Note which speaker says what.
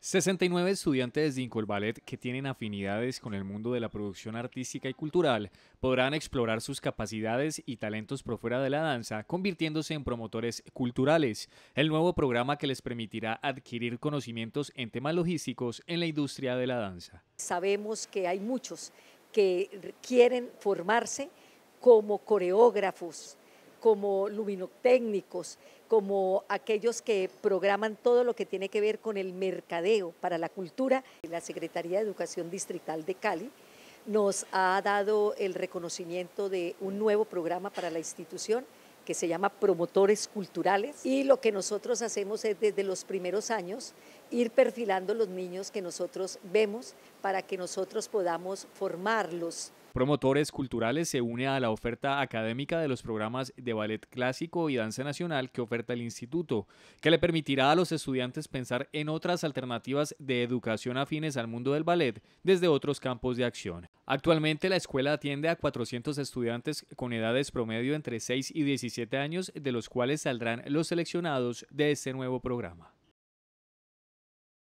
Speaker 1: 69 estudiantes de Incol Ballet que tienen afinidades con el mundo de la producción artística y cultural podrán explorar sus capacidades y talentos por fuera de la danza, convirtiéndose en promotores culturales, el nuevo programa que les permitirá adquirir conocimientos en temas logísticos en la industria de la danza.
Speaker 2: Sabemos que hay muchos que quieren formarse como coreógrafos, como luminotécnicos, como aquellos que programan todo lo que tiene que ver con el mercadeo para la cultura. La Secretaría de Educación Distrital de Cali nos ha dado el reconocimiento de un nuevo programa para la institución que se llama Promotores Culturales y lo que nosotros hacemos es desde los primeros años ir perfilando los niños que nosotros vemos para que nosotros podamos formarlos
Speaker 1: promotores culturales se une a la oferta académica de los programas de ballet clásico y danza nacional que oferta el instituto, que le permitirá a los estudiantes pensar en otras alternativas de educación afines al mundo del ballet desde otros campos de acción. Actualmente la escuela atiende a 400 estudiantes con edades promedio entre 6 y 17 años, de los cuales saldrán los seleccionados de este nuevo programa.